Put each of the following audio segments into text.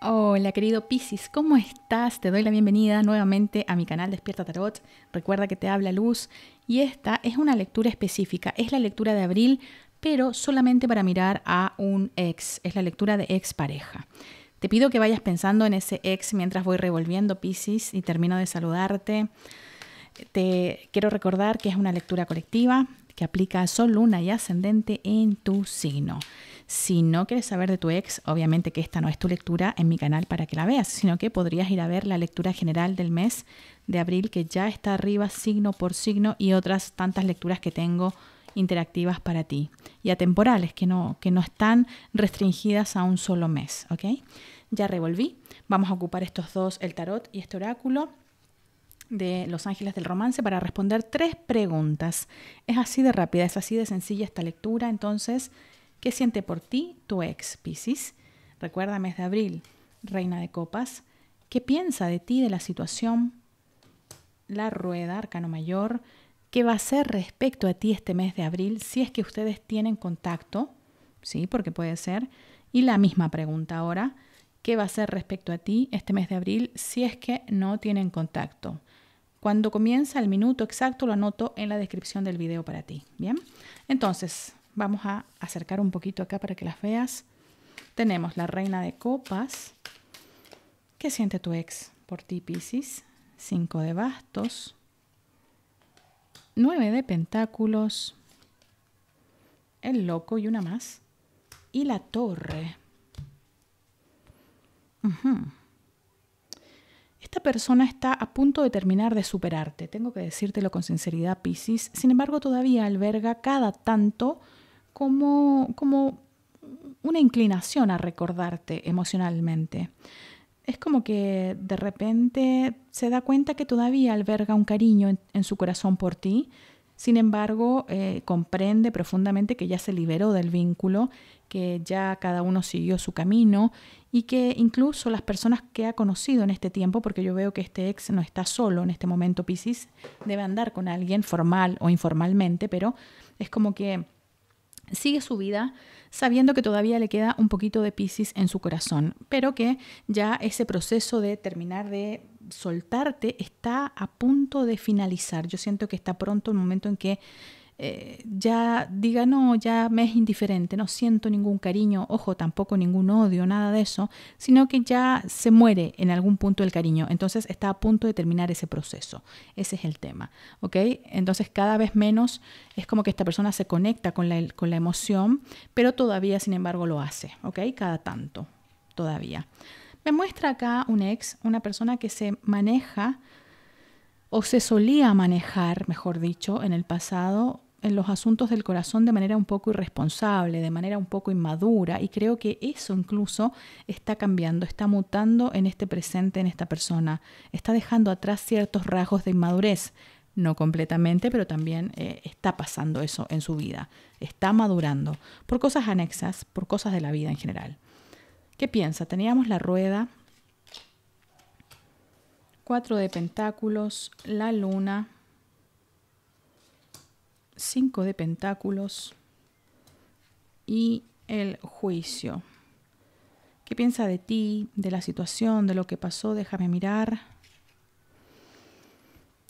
Hola querido Piscis, ¿cómo estás? Te doy la bienvenida nuevamente a mi canal Despierta Tarot. Recuerda que te habla Luz y esta es una lectura específica, es la lectura de abril, pero solamente para mirar a un ex, es la lectura de ex pareja. Te pido que vayas pensando en ese ex mientras voy revolviendo Piscis y termino de saludarte. Te quiero recordar que es una lectura colectiva que aplica Sol, Luna y Ascendente en tu signo. Si no quieres saber de tu ex, obviamente que esta no es tu lectura en mi canal para que la veas, sino que podrías ir a ver la lectura general del mes de abril que ya está arriba signo por signo y otras tantas lecturas que tengo interactivas para ti y atemporales que no, que no están restringidas a un solo mes, ¿ok? Ya revolví, vamos a ocupar estos dos, el tarot y este oráculo de Los Ángeles del Romance para responder tres preguntas. Es así de rápida, es así de sencilla esta lectura, entonces ¿Qué siente por ti tu ex, Piscis? Recuerda mes de abril, reina de copas. ¿Qué piensa de ti, de la situación? La rueda, arcano mayor. ¿Qué va a ser respecto a ti este mes de abril si es que ustedes tienen contacto? Sí, porque puede ser. Y la misma pregunta ahora. ¿Qué va a ser respecto a ti este mes de abril si es que no tienen contacto? Cuando comienza el minuto exacto lo anoto en la descripción del video para ti. Bien, entonces Vamos a acercar un poquito acá para que las veas. Tenemos la reina de copas. ¿Qué siente tu ex por ti, Pisces? Cinco de bastos. Nueve de pentáculos. El loco y una más. Y la torre. Esta persona está a punto de terminar de superarte, tengo que decírtelo con sinceridad, Pisis. Sin embargo, todavía alberga cada tanto como, como una inclinación a recordarte emocionalmente. Es como que de repente se da cuenta que todavía alberga un cariño en, su corazón por ti, sin embargo eh, comprende profundamente que ya se liberó del vínculo, que ya cada uno siguió su camino y que incluso las personas que ha conocido en este tiempo, porque yo veo que este ex no está solo en este momento, Piscis, debe andar con alguien formal o informalmente, pero es como que sigue su vida sabiendo que todavía le queda un poquito de Pisces en su corazón, pero que ya ese proceso de terminar de soltarte está a punto de finalizar. Yo siento que está pronto el momento en que eh, ya diga, no, ya me es indiferente, no siento ningún cariño, ojo, tampoco ningún odio, nada de eso, sino que ya se muere en algún punto el cariño. Entonces está a punto de terminar ese proceso. Ese es el tema, ¿ok? Entonces cada vez menos es como que esta persona se conecta con la, con la emoción, pero todavía, sin embargo, lo hace, ¿ok? Cada tanto, todavía. Me muestra acá un ex, una persona que se maneja o se solía manejar, mejor dicho, en el pasado en los asuntos del corazón de manera un poco irresponsable, de manera un poco inmadura, y creo que eso incluso está cambiando, está mutando en este presente, en esta persona, está dejando atrás ciertos rasgos de inmadurez, no completamente, pero también eh, está pasando eso en su vida, está madurando, por cosas anexas, por cosas de la vida en general. ¿Qué piensa? Teníamos la rueda, cuatro de pentáculos, la luna, cinco de pentáculos y el juicio. ¿Qué piensa de ti, de la situación, de lo que pasó? Déjame mirar.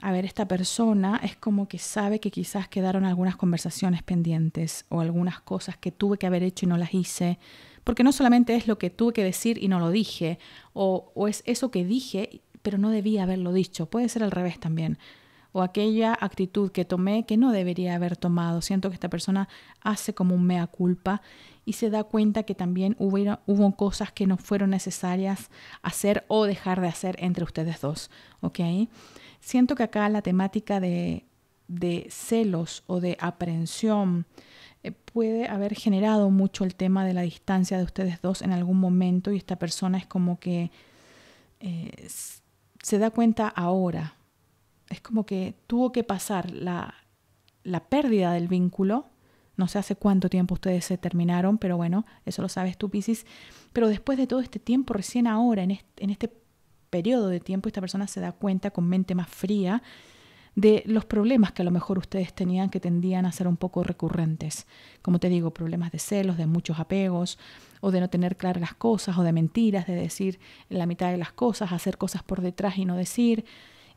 A ver, esta persona es como que sabe que quizás quedaron algunas conversaciones pendientes o algunas cosas que tuve que haber hecho y no las hice. Porque no solamente es lo que tuve que decir y no lo dije, o, o es eso que dije, pero no debía haberlo dicho. Puede ser al revés también o aquella actitud que tomé que no debería haber tomado. Siento que esta persona hace como un mea culpa y se da cuenta que también hubo, hubo cosas que no fueron necesarias hacer o dejar de hacer entre ustedes dos, ¿ok? Siento que acá la temática de, de celos o de aprehensión eh, puede haber generado mucho el tema de la distancia de ustedes dos en algún momento y esta persona es como que eh, se da cuenta ahora es como que tuvo que pasar la, la pérdida del vínculo. No sé hace cuánto tiempo ustedes se terminaron, pero bueno, eso lo sabes tú, Piscis. Pero después de todo este tiempo, recién ahora, en en este periodo de tiempo, esta persona se da cuenta con mente más fría de los problemas que a lo mejor ustedes tenían que tendían a ser un poco recurrentes. Como te digo, problemas de celos, de muchos apegos, o de no tener claras las cosas, o de mentiras, de decir la mitad de las cosas, hacer cosas por detrás y no decir.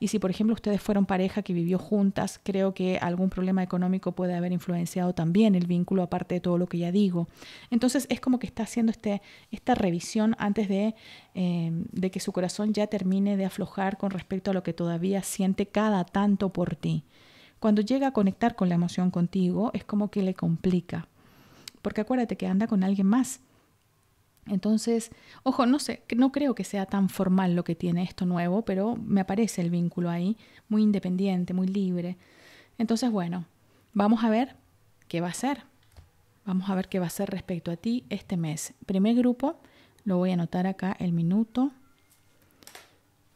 Y si, por ejemplo, ustedes fueron pareja que vivió juntas, creo que algún problema económico puede haber influenciado también el vínculo, aparte de todo lo que ya digo. Entonces es como que está haciendo este, esta revisión antes de, eh, de que su corazón ya termine de aflojar con respecto a lo que todavía siente cada tanto por ti. Cuando llega a conectar con la emoción contigo, es como que le complica. Porque acuérdate que anda con alguien más entonces, ojo, no sé, no creo que sea tan formal lo que tiene esto nuevo, pero me aparece el vínculo ahí, muy independiente, muy libre. Entonces, bueno, vamos a ver qué va a ser. Vamos a ver qué va a ser respecto a ti este mes. Primer grupo, lo voy a anotar acá el minuto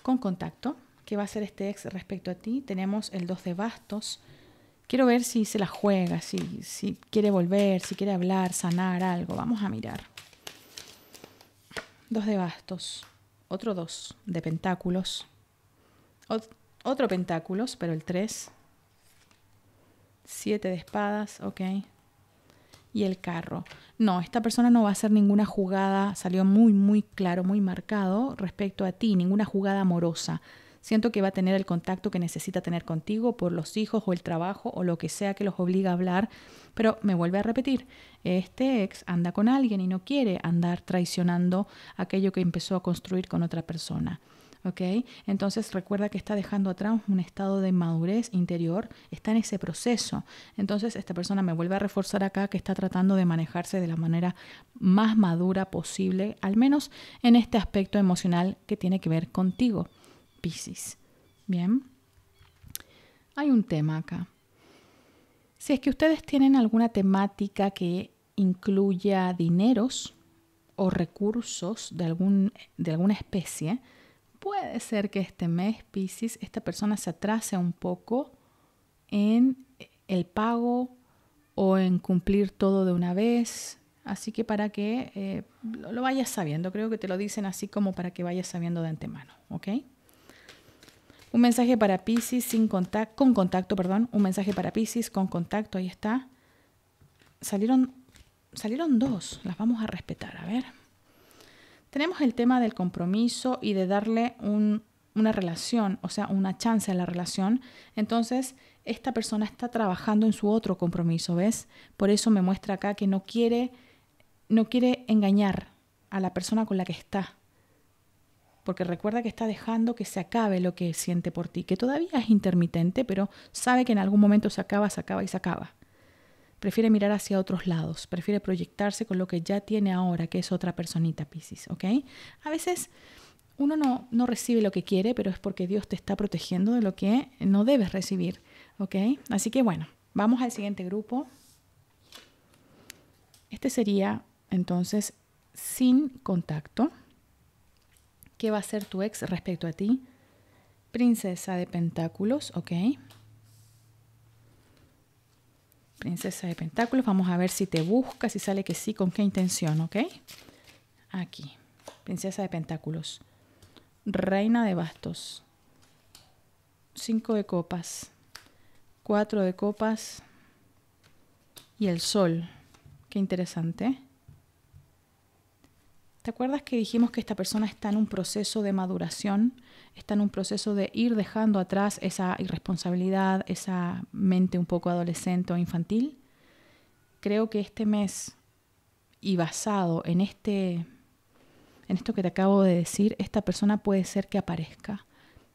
con contacto. ¿Qué va a ser este ex respecto a ti? Tenemos el 2 de bastos. Quiero ver si se la juega, si, si quiere volver, si quiere hablar, sanar algo. Vamos a mirar. Dos de bastos. Otro dos de pentáculos. otro pentáculos, pero el tres. Siete de espadas, ok. Y el carro. No, esta persona no va a hacer ninguna jugada, salió muy, muy claro, muy marcado respecto a ti, ninguna jugada amorosa siento que va a tener el contacto que necesita tener contigo por los hijos o el trabajo o lo que sea que los obliga a hablar. Pero me vuelve a repetir, este ex anda con alguien y no quiere andar traicionando aquello que empezó a construir con otra persona. ¿ok? Entonces recuerda que está dejando atrás un estado de madurez interior, está en ese proceso. Entonces esta persona me vuelve a reforzar acá que está tratando de manejarse de la manera más madura posible, al menos en este aspecto emocional que tiene que ver contigo. Pisces. Bien. Hay un tema acá. Si es que ustedes tienen alguna temática que incluya dineros o recursos de, algún, de alguna especie, puede ser que este mes, Pisces, esta persona se atrase un poco en el pago o en cumplir todo de una vez. Así que para que eh, lo, vayas sabiendo, creo que te lo dicen así como para que vayas sabiendo de antemano, ¿ok? Un mensaje para Pisces sin contacto, con contacto, perdón. Un mensaje para Pisces con contacto, ahí está. Salieron, salieron dos, las vamos a respetar, a ver. Tenemos el tema del compromiso y de darle una relación, o sea, una chance a la relación. Entonces, esta persona está trabajando en su otro compromiso, ¿ves? Por eso me muestra acá que no quiere, no quiere engañar a la persona con la que está porque recuerda que está dejando que se acabe lo que siente por ti, que todavía es intermitente, pero sabe que en algún momento se acaba, se acaba y se acaba. Prefiere mirar hacia otros lados, prefiere proyectarse con lo que ya tiene ahora, que es otra personita, Pisces, ¿ok? A veces uno no, no recibe lo que quiere, pero es porque Dios te está protegiendo de lo que no debes recibir, ¿ok? Así que bueno, vamos al siguiente grupo. Este sería entonces sin contacto, ¿Qué va a hacer tu ex respecto a ti? Princesa de Pentáculos, ok. Princesa de Pentáculos, vamos a ver si te busca, si sale que sí, con qué intención, ok. Aquí, Princesa de Pentáculos, Reina de Bastos, Cinco de Copas, Cuatro de Copas y el Sol. Qué interesante. ¿Te acuerdas que dijimos que esta persona está en un proceso de maduración? Está en un proceso de ir dejando atrás esa irresponsabilidad, esa mente un poco adolescente o infantil. Creo que este mes y basado en este en esto que te acabo de decir, esta persona puede ser que aparezca,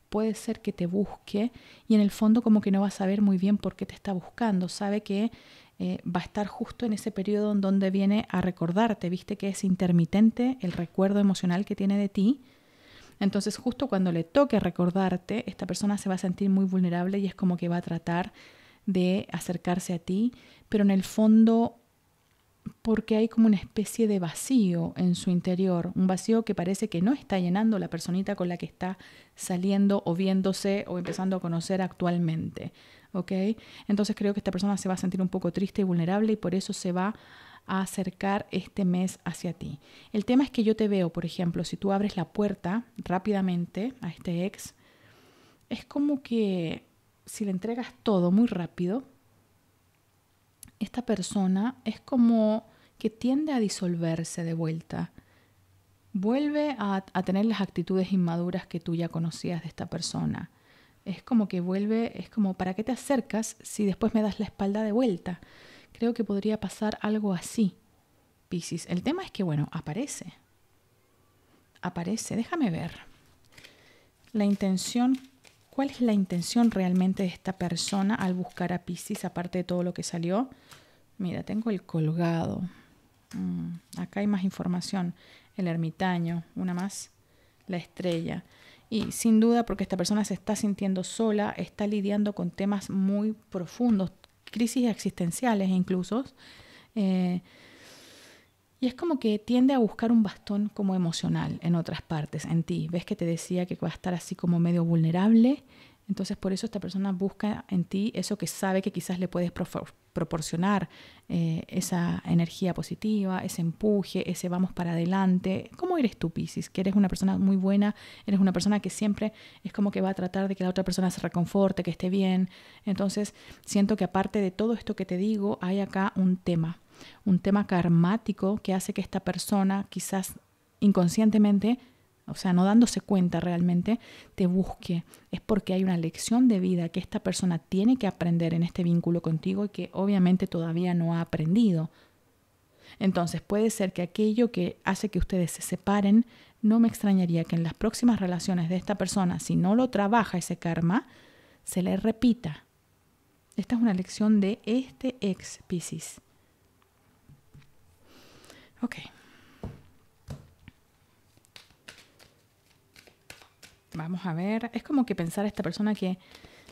puede ser que te busque y en el fondo como que no va a saber muy bien por qué te está buscando, sabe que eh, va a estar justo en ese periodo en donde viene a recordarte, viste que es intermitente el recuerdo emocional que tiene de ti. Entonces justo cuando le toque recordarte, esta persona se va a sentir muy vulnerable y es como que va a tratar de acercarse a ti, pero en el fondo porque hay como una especie de vacío en su interior, un vacío que parece que no está llenando la personita con la que está saliendo o viéndose o empezando a conocer actualmente. ¿ok? Entonces creo que esta persona se va a sentir un poco triste y vulnerable y por eso se va a acercar este mes hacia ti. El tema es que yo te veo, por ejemplo, si tú abres la puerta rápidamente a este ex, es como que si le entregas todo muy rápido, esta persona es como que tiende a disolverse de vuelta. Vuelve a, a tener las actitudes inmaduras que tú ya conocías de esta persona es como que vuelve, es como, ¿para qué te acercas si después me das la espalda de vuelta? Creo que podría pasar algo así, Piscis. El tema es que, bueno, aparece. Aparece, déjame ver. La intención, ¿cuál es la intención realmente de esta persona al buscar a Piscis, aparte de todo lo que salió? Mira, tengo el colgado. Mm, acá hay más información. El ermitaño, una más, la estrella. Y sin duda, porque esta persona se está sintiendo sola, está lidiando con temas muy profundos, crisis existenciales incluso. Eh, y es como que tiende a buscar un bastón como emocional en otras partes, en ti. Ves que te decía que va a estar así como medio vulnerable. Entonces por eso esta persona busca en ti eso que sabe que quizás le puedes proporcionar eh, esa energía positiva, ese empuje, ese vamos para adelante. ¿Cómo eres tú, Pisces? Que eres una persona muy buena, eres una persona que siempre es como que va a tratar de que la otra persona se reconforte, que esté bien. Entonces, siento que aparte de todo esto que te digo, hay acá un tema, un tema karmático que hace que esta persona quizás inconscientemente o sea, no dándose cuenta realmente, te busque. Es porque hay una lección de vida que esta persona tiene que aprender en este vínculo contigo y que obviamente todavía no ha aprendido. Entonces puede ser que aquello que hace que ustedes se separen, no me extrañaría que en las próximas relaciones de esta persona, si no lo trabaja ese karma, se le repita. Esta es una lección de este ex Piscis. Okay. vamos a ver, es como que pensar a esta persona que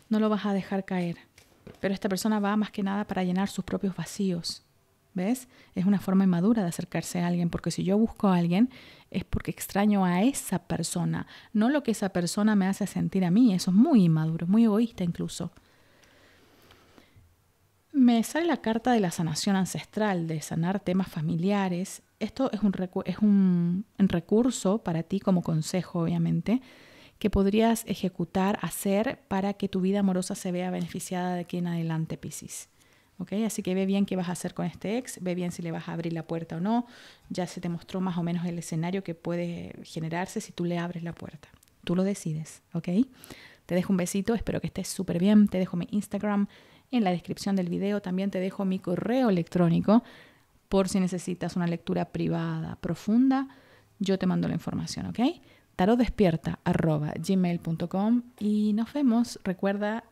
no lo vas a dejar caer, pero esta persona va más que nada para llenar sus propios vacíos. ¿Ves? Es una forma inmadura de acercarse a alguien, porque si yo busco a alguien es porque extraño a esa persona, no lo que esa persona me hace sentir a mí. Eso es muy inmaduro, muy egoísta incluso. Me sale la carta de la sanación ancestral, de sanar temas familiares. Esto es un, es un recurso para ti como consejo, obviamente que podrías ejecutar, hacer para que tu vida amorosa se vea beneficiada de aquí en adelante, Piscis. ¿Okay? Así que ve bien qué vas a hacer con este ex, ve bien si le vas a abrir la puerta o no. Ya se te mostró más o menos el escenario que puede generarse si tú le abres la puerta. Tú lo decides, ¿ok? Te dejo un besito, espero que estés súper bien. Te dejo mi Instagram en la descripción del video. También te dejo mi correo electrónico por si necesitas una lectura privada profunda. Yo te mando la información, ¿ok? gmail.com y nos vemos. Recuerda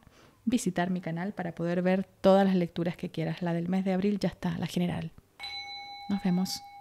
visitar mi canal para poder ver todas las lecturas que quieras. La del mes de abril ya está, la general. Nos vemos.